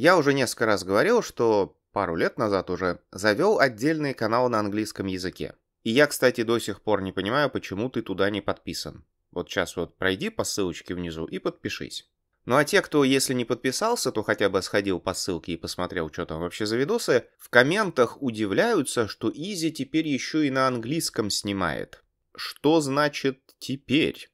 Я уже несколько раз говорил, что пару лет назад уже завел отдельный канал на английском языке. И я, кстати, до сих пор не понимаю, почему ты туда не подписан. Вот сейчас вот пройди по ссылочке внизу и подпишись. Ну а те, кто если не подписался, то хотя бы сходил по ссылке и посмотрел, что там вообще за видосы, в комментах удивляются, что Изи теперь еще и на английском снимает. Что значит «теперь»?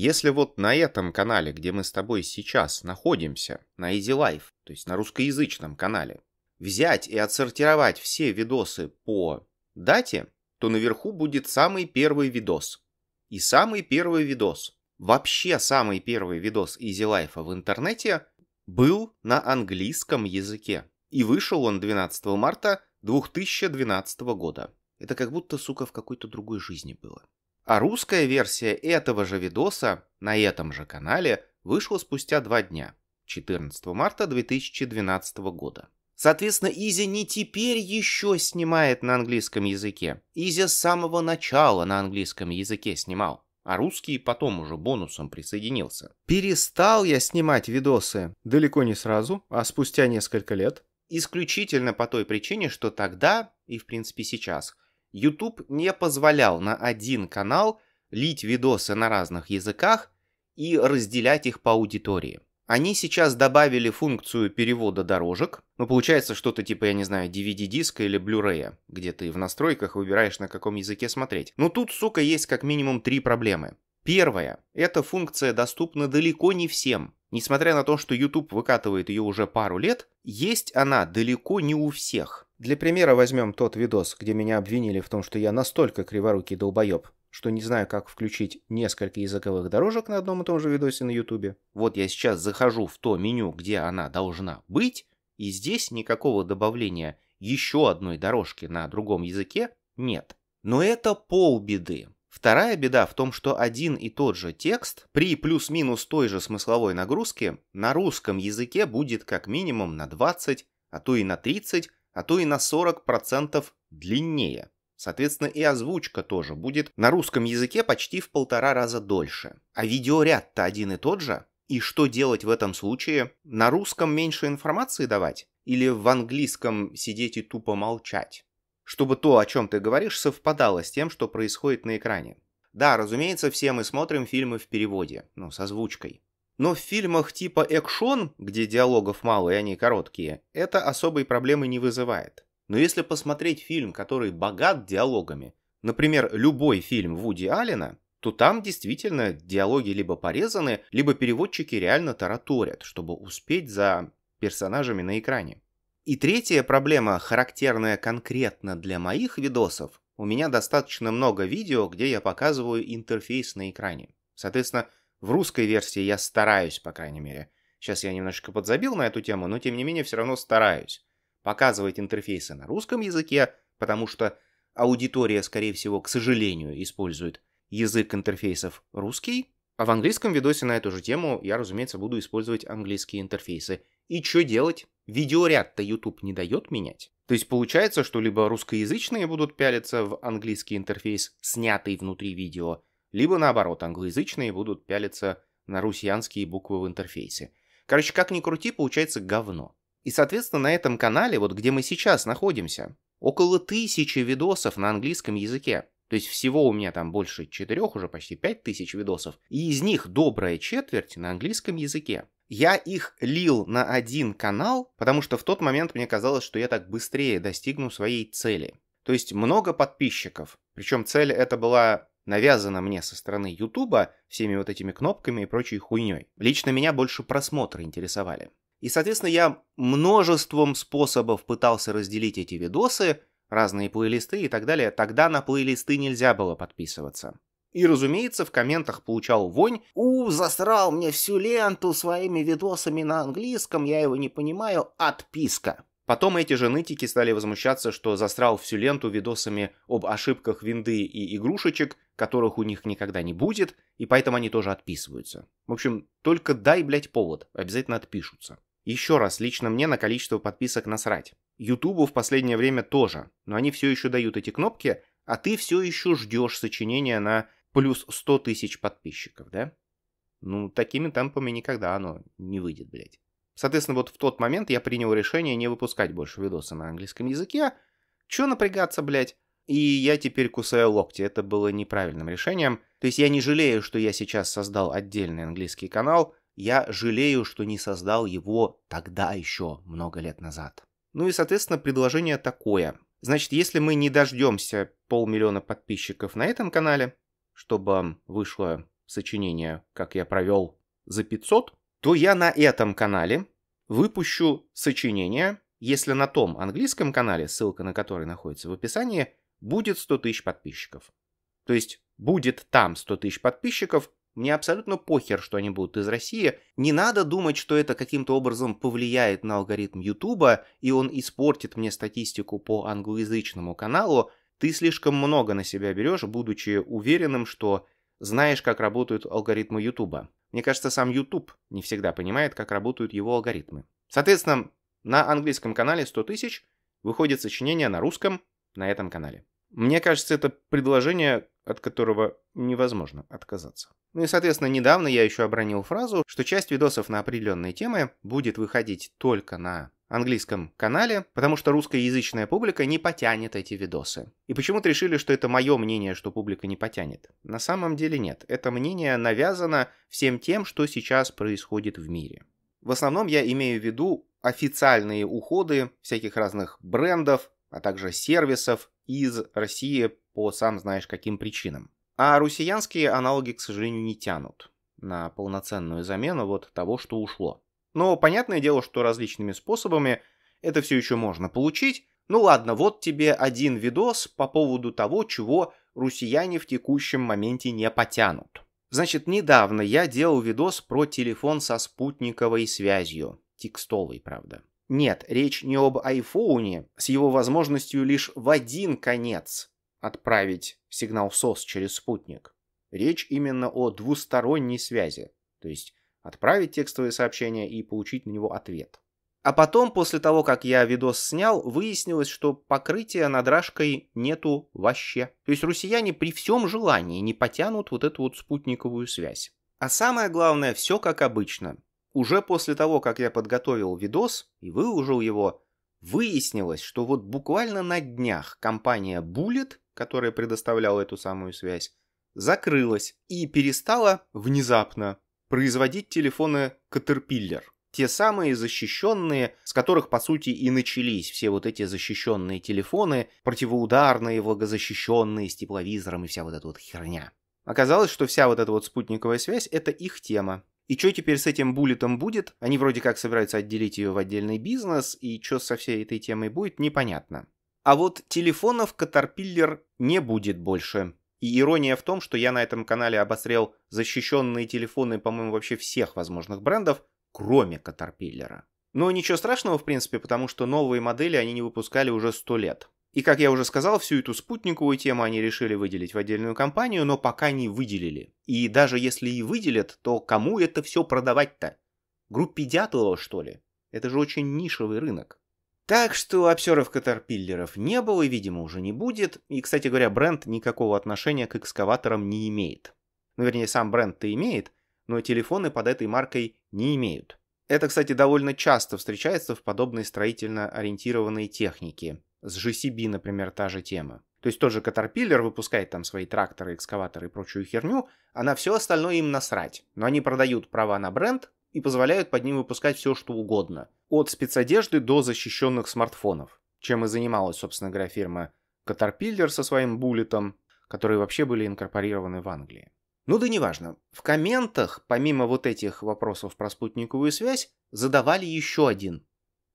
Если вот на этом канале, где мы с тобой сейчас находимся, на Easy Life, то есть на русскоязычном канале, взять и отсортировать все видосы по дате, то наверху будет самый первый видос. И самый первый видос, вообще самый первый видос Easy Life в интернете был на английском языке. И вышел он 12 марта 2012 года. Это как будто, сука, в какой-то другой жизни было. А русская версия этого же видоса на этом же канале вышла спустя два дня, 14 марта 2012 года. Соответственно, Изи не теперь еще снимает на английском языке. Изи с самого начала на английском языке снимал а русский потом уже бонусом присоединился. Перестал я снимать видосы далеко не сразу, а спустя несколько лет. Исключительно по той причине, что тогда, и в принципе сейчас, YouTube не позволял на один канал лить видосы на разных языках и разделять их по аудитории. Они сейчас добавили функцию перевода дорожек. Ну, получается что-то типа, я не знаю, DVD-диска или Blu-ray, где ты в настройках выбираешь, на каком языке смотреть. Но тут, сука, есть как минимум три проблемы. Первое. Эта функция доступна далеко не всем. Несмотря на то, что YouTube выкатывает ее уже пару лет, есть она далеко не у всех. Для примера возьмем тот видос, где меня обвинили в том, что я настолько криворукий долбоеб, что не знаю, как включить несколько языковых дорожек на одном и том же видосе на YouTube. Вот я сейчас захожу в то меню, где она должна быть, и здесь никакого добавления еще одной дорожки на другом языке нет. Но это полбеды. Вторая беда в том, что один и тот же текст при плюс-минус той же смысловой нагрузке на русском языке будет как минимум на 20, а то и на 30 а то и на 40% длиннее. Соответственно, и озвучка тоже будет на русском языке почти в полтора раза дольше. А видеоряд-то один и тот же. И что делать в этом случае? На русском меньше информации давать? Или в английском сидеть и тупо молчать? Чтобы то, о чем ты говоришь, совпадало с тем, что происходит на экране. Да, разумеется, все мы смотрим фильмы в переводе, ну, с озвучкой. Но в фильмах типа экшон, где диалогов мало и они короткие, это особой проблемы не вызывает. Но если посмотреть фильм, который богат диалогами, например, любой фильм Вуди Аллена, то там действительно диалоги либо порезаны, либо переводчики реально тараторят, чтобы успеть за персонажами на экране. И третья проблема, характерная конкретно для моих видосов, у меня достаточно много видео, где я показываю интерфейс на экране. Соответственно, в русской версии я стараюсь, по крайней мере. Сейчас я немножко подзабил на эту тему, но тем не менее все равно стараюсь показывать интерфейсы на русском языке, потому что аудитория, скорее всего, к сожалению, использует язык интерфейсов русский. А в английском видосе на эту же тему я, разумеется, буду использовать английские интерфейсы. И что делать? Видеоряд-то YouTube не дает менять. То есть получается, что либо русскоязычные будут пялиться в английский интерфейс, снятый внутри видео, либо наоборот, англоязычные будут пялиться на русианские буквы в интерфейсе. Короче, как ни крути, получается говно. И, соответственно, на этом канале, вот где мы сейчас находимся, около тысячи видосов на английском языке. То есть всего у меня там больше четырех, уже почти пять тысяч видосов. И из них добрая четверть на английском языке. Я их лил на один канал, потому что в тот момент мне казалось, что я так быстрее достигну своей цели. То есть много подписчиков. Причем цель это была навязано мне со стороны Ютуба всеми вот этими кнопками и прочей хуйней. Лично меня больше просмотры интересовали. И, соответственно, я множеством способов пытался разделить эти видосы, разные плейлисты и так далее. Тогда на плейлисты нельзя было подписываться. И, разумеется, в комментах получал вонь. «У, засрал мне всю ленту своими видосами на английском, я его не понимаю, отписка». Потом эти же нытики стали возмущаться, что застрял всю ленту видосами об ошибках винды и игрушечек, которых у них никогда не будет, и поэтому они тоже отписываются. В общем, только дай, блядь, повод, обязательно отпишутся. Еще раз, лично мне на количество подписок насрать. Ютубу в последнее время тоже, но они все еще дают эти кнопки, а ты все еще ждешь сочинения на плюс 100 тысяч подписчиков, да? Ну, такими темпами никогда оно не выйдет, блядь. Соответственно, вот в тот момент я принял решение не выпускать больше видоса на английском языке. Чё напрягаться, блядь? И я теперь кусаю локти. Это было неправильным решением. То есть я не жалею, что я сейчас создал отдельный английский канал. Я жалею, что не создал его тогда еще, много лет назад. Ну и, соответственно, предложение такое. Значит, если мы не дождемся полмиллиона подписчиков на этом канале, чтобы вышло сочинение, как я провел за 500, то я на этом канале выпущу сочинение, если на том английском канале, ссылка на который находится в описании, будет 100 тысяч подписчиков. То есть будет там 100 тысяч подписчиков, мне абсолютно похер, что они будут из России. Не надо думать, что это каким-то образом повлияет на алгоритм Ютуба, и он испортит мне статистику по англоязычному каналу. Ты слишком много на себя берешь, будучи уверенным, что знаешь, как работают алгоритмы Ютуба. Мне кажется, сам YouTube не всегда понимает, как работают его алгоритмы. Соответственно, на английском канале 100 тысяч выходит сочинение на русском на этом канале. Мне кажется, это предложение, от которого невозможно отказаться. Ну и, соответственно, недавно я еще обронил фразу, что часть видосов на определенные темы будет выходить только на английском канале, потому что русскоязычная публика не потянет эти видосы. И почему-то решили, что это мое мнение, что публика не потянет. На самом деле нет. Это мнение навязано всем тем, что сейчас происходит в мире. В основном я имею в виду официальные уходы всяких разных брендов, а также сервисов из России по сам знаешь каким причинам. А русиянские аналоги, к сожалению, не тянут на полноценную замену вот того, что ушло. Но понятное дело, что различными способами это все еще можно получить. Ну ладно, вот тебе один видос по поводу того, чего россияне в текущем моменте не потянут. Значит, недавно я делал видос про телефон со спутниковой связью. Текстовый, правда. Нет, речь не об айфоне с его возможностью лишь в один конец отправить сигнал СОС через спутник. Речь именно о двусторонней связи. То есть отправить текстовое сообщение и получить на него ответ. А потом, после того, как я видос снял, выяснилось, что покрытия над Рашкой нету вообще. То есть россияне при всем желании не потянут вот эту вот спутниковую связь. А самое главное, все как обычно. Уже после того, как я подготовил видос и выложил его, выяснилось, что вот буквально на днях компания Bullet, которая предоставляла эту самую связь, закрылась и перестала внезапно производить телефоны Caterpillar. Те самые защищенные, с которых, по сути, и начались все вот эти защищенные телефоны, противоударные, влагозащищенные, с тепловизором и вся вот эта вот херня. Оказалось, что вся вот эта вот спутниковая связь — это их тема. И что теперь с этим буллетом будет? Они вроде как собираются отделить ее в отдельный бизнес, и что со всей этой темой будет, непонятно. А вот телефонов Caterpillar не будет больше. И ирония в том, что я на этом канале обосрел защищенные телефоны, по-моему, вообще всех возможных брендов, кроме Катерпиллера. Но ничего страшного, в принципе, потому что новые модели они не выпускали уже сто лет. И, как я уже сказал, всю эту спутниковую тему они решили выделить в отдельную компанию, но пока не выделили. И даже если и выделят, то кому это все продавать-то? Группе Дятлова, что ли? Это же очень нишевый рынок. Так что обсеров-катерпиллеров не было и, видимо, уже не будет. И, кстати говоря, бренд никакого отношения к экскаваторам не имеет. Ну, вернее, сам бренд-то имеет, но телефоны под этой маркой не имеют. Это, кстати, довольно часто встречается в подобной строительно ориентированной технике. С GCB, например, та же тема. То есть тоже Caterpillar выпускает там свои тракторы, экскаваторы и прочую херню, а на все остальное им насрать. Но они продают права на бренд, и позволяют под ним выпускать все, что угодно. От спецодежды до защищенных смартфонов. Чем и занималась, собственно говоря, фирма Caterpillar со своим буллетом, которые вообще были инкорпорированы в Англии. Ну да неважно. В комментах, помимо вот этих вопросов про спутниковую связь, задавали еще один.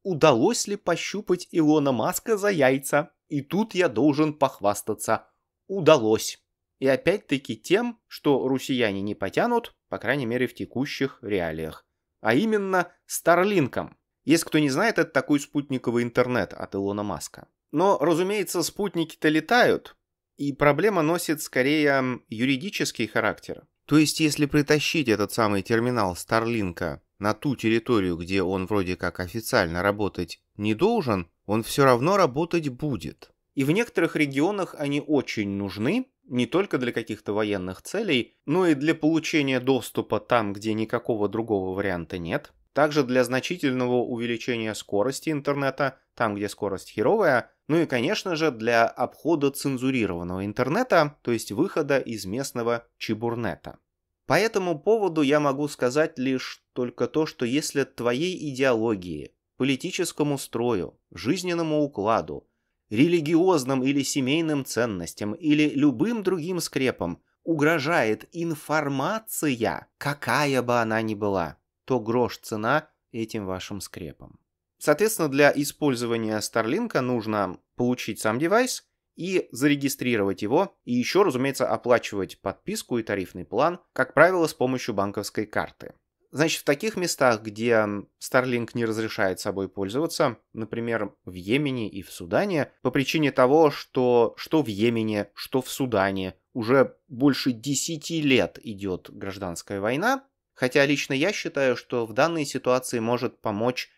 Удалось ли пощупать Илона Маска за яйца? И тут я должен похвастаться. Удалось. И опять-таки тем, что русияне не потянут, по крайней мере в текущих реалиях. А именно Старлинком. Если кто не знает, это такой спутниковый интернет от Илона Маска. Но, разумеется, спутники-то летают, и проблема носит скорее юридический характер. То есть, если притащить этот самый терминал Старлинка на ту территорию, где он вроде как официально работать не должен, он все равно работать будет. И в некоторых регионах они очень нужны, не только для каких-то военных целей, но и для получения доступа там, где никакого другого варианта нет, также для значительного увеличения скорости интернета, там, где скорость херовая, ну и, конечно же, для обхода цензурированного интернета, то есть выхода из местного чебурнета. По этому поводу я могу сказать лишь только то, что если твоей идеологии, политическому строю, жизненному укладу – религиозным или семейным ценностям или любым другим скрепам угрожает информация, какая бы она ни была, то грош цена этим вашим скрепам. Соответственно, для использования Starlink нужно получить сам девайс и зарегистрировать его, и еще, разумеется, оплачивать подписку и тарифный план, как правило, с помощью банковской карты. Значит, в таких местах, где Starlink не разрешает собой пользоваться, например, в Йемене и в Судане, по причине того, что что в Йемене, что в Судане уже больше 10 лет идет гражданская война, хотя лично я считаю, что в данной ситуации может помочь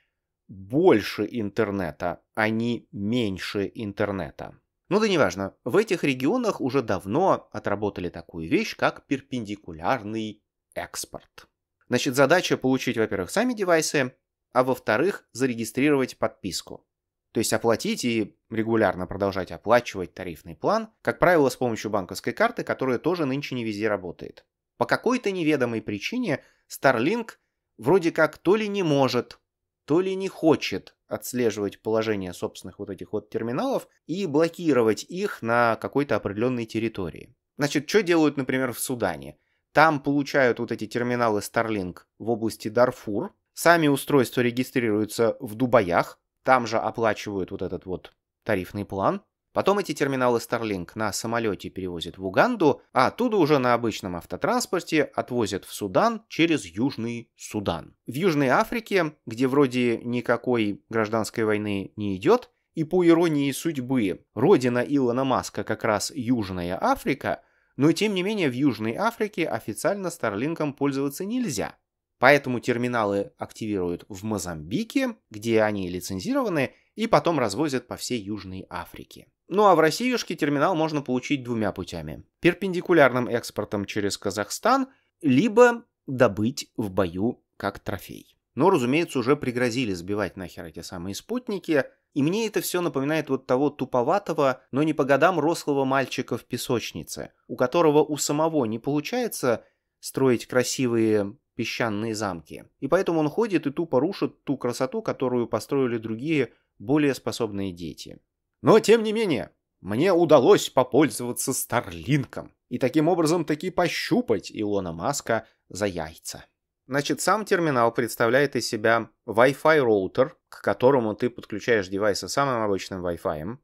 больше интернета, а не меньше интернета. Ну да неважно, в этих регионах уже давно отработали такую вещь, как перпендикулярный экспорт. Значит, задача получить, во-первых, сами девайсы, а во-вторых, зарегистрировать подписку. То есть оплатить и регулярно продолжать оплачивать тарифный план, как правило, с помощью банковской карты, которая тоже нынче не везде работает. По какой-то неведомой причине Starlink вроде как то ли не может, то ли не хочет отслеживать положение собственных вот этих вот терминалов и блокировать их на какой-то определенной территории. Значит, что делают, например, в Судане? Там получают вот эти терминалы Starlink в области Дарфур. Сами устройства регистрируются в Дубаях. Там же оплачивают вот этот вот тарифный план. Потом эти терминалы Starlink на самолете перевозят в Уганду, а оттуда уже на обычном автотранспорте отвозят в Судан через Южный Судан. В Южной Африке, где вроде никакой гражданской войны не идет, и по иронии судьбы, родина Илона Маска как раз Южная Африка – но тем не менее в Южной Африке официально Старлинком пользоваться нельзя. Поэтому терминалы активируют в Мозамбике, где они лицензированы, и потом развозят по всей Южной Африке. Ну а в Россиюшке терминал можно получить двумя путями. Перпендикулярным экспортом через Казахстан, либо добыть в бою как трофей. Но, разумеется, уже пригрозили сбивать нахер эти самые спутники, и мне это все напоминает вот того туповатого, но не по годам рослого мальчика в песочнице, у которого у самого не получается строить красивые песчаные замки. И поэтому он ходит и тупо рушит ту красоту, которую построили другие, более способные дети. Но тем не менее, мне удалось попользоваться Старлинком и таким образом таки пощупать Илона Маска за яйца. Значит, сам терминал представляет из себя Wi-Fi роутер, к которому ты подключаешь девайсы самым обычным Wi-Fi.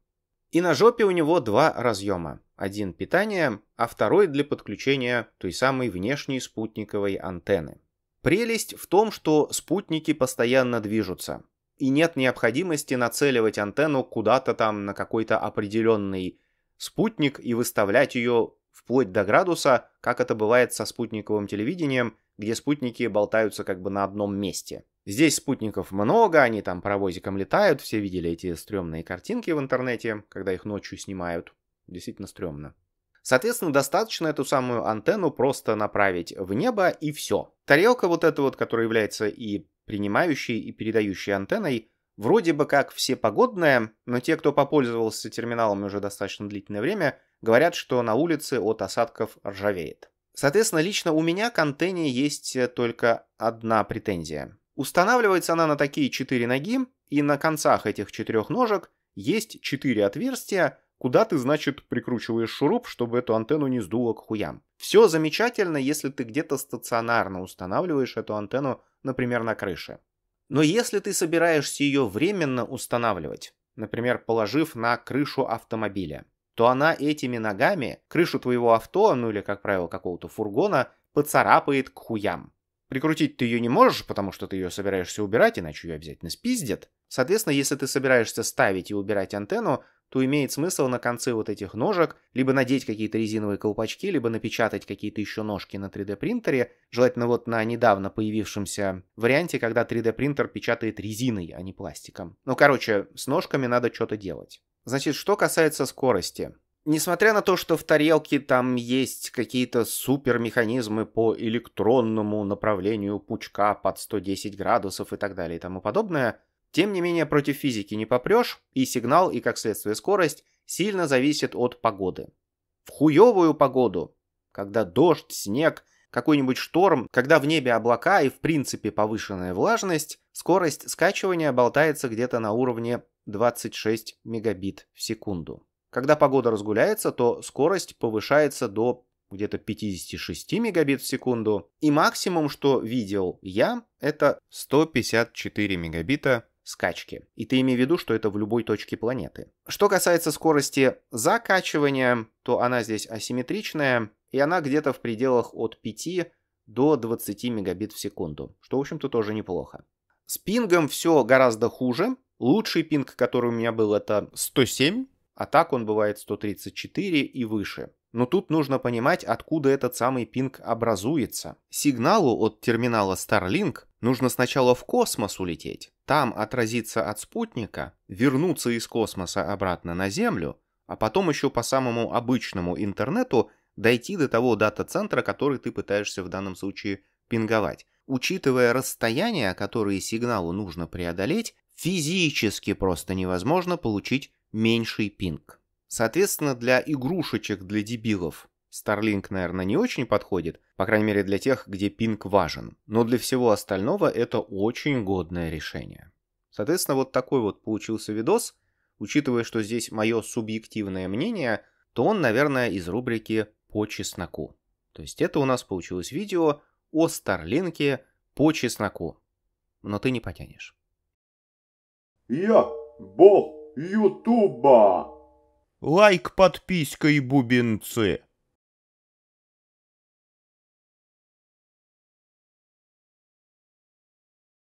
И на жопе у него два разъема. Один питание, а второй для подключения той самой внешней спутниковой антенны. Прелесть в том, что спутники постоянно движутся. И нет необходимости нацеливать антенну куда-то там на какой-то определенный спутник и выставлять ее вплоть до градуса, как это бывает со спутниковым телевидением, где спутники болтаются как бы на одном месте. Здесь спутников много, они там паровозиком летают, все видели эти стрёмные картинки в интернете, когда их ночью снимают. Действительно стрёмно. Соответственно, достаточно эту самую антенну просто направить в небо и все. Тарелка вот эта вот, которая является и принимающей, и передающей антенной, вроде бы как всепогодная, но те, кто попользовался терминалом уже достаточно длительное время, говорят, что на улице от осадков ржавеет. Соответственно, лично у меня к антенне есть э, только одна претензия. Устанавливается она на такие четыре ноги, и на концах этих четырех ножек есть четыре отверстия, куда ты, значит, прикручиваешь шуруп, чтобы эту антенну не сдуло к хуям. Все замечательно, если ты где-то стационарно устанавливаешь эту антенну, например, на крыше. Но если ты собираешься ее временно устанавливать, например, положив на крышу автомобиля, то она этими ногами крышу твоего авто, ну или, как правило, какого-то фургона, поцарапает к хуям. Прикрутить ты ее не можешь, потому что ты ее собираешься убирать, иначе ее обязательно спиздят. Соответственно, если ты собираешься ставить и убирать антенну, то имеет смысл на конце вот этих ножек либо надеть какие-то резиновые колпачки, либо напечатать какие-то еще ножки на 3D принтере, желательно вот на недавно появившемся варианте, когда 3D принтер печатает резиной, а не пластиком. Ну, короче, с ножками надо что-то делать. Значит, что касается скорости. Несмотря на то, что в тарелке там есть какие-то супермеханизмы по электронному направлению пучка под 110 градусов и так далее и тому подобное, тем не менее против физики не попрешь, и сигнал, и как следствие скорость, сильно зависит от погоды. В хуевую погоду, когда дождь, снег, какой-нибудь шторм, когда в небе облака и в принципе повышенная влажность, скорость скачивания болтается где-то на уровне 26 мегабит в секунду. Когда погода разгуляется, то скорость повышается до где-то 56 мегабит в секунду. И максимум, что видел я, это 154 мегабита скачки. И ты имей в виду, что это в любой точке планеты. Что касается скорости закачивания, то она здесь асимметричная, и она где-то в пределах от 5 до 20 мегабит в секунду, что, в общем-то, тоже неплохо. С пингом все гораздо хуже, Лучший пинг, который у меня был, это 107, а так он бывает 134 и выше. Но тут нужно понимать, откуда этот самый пинг образуется. Сигналу от терминала Starlink нужно сначала в космос улететь, там отразиться от спутника, вернуться из космоса обратно на Землю, а потом еще по самому обычному интернету дойти до того дата-центра, который ты пытаешься в данном случае пинговать. Учитывая расстояние, которые сигналу нужно преодолеть, физически просто невозможно получить меньший пинг. Соответственно, для игрушечек для дебилов Starlink, наверное, не очень подходит, по крайней мере для тех, где пинг важен. Но для всего остального это очень годное решение. Соответственно, вот такой вот получился видос. Учитывая, что здесь мое субъективное мнение, то он, наверное, из рубрики «По чесноку». То есть это у нас получилось видео о Старлинке по чесноку. Но ты не потянешь. Я бог Ютуба! Лайк, подписка и бубенцы!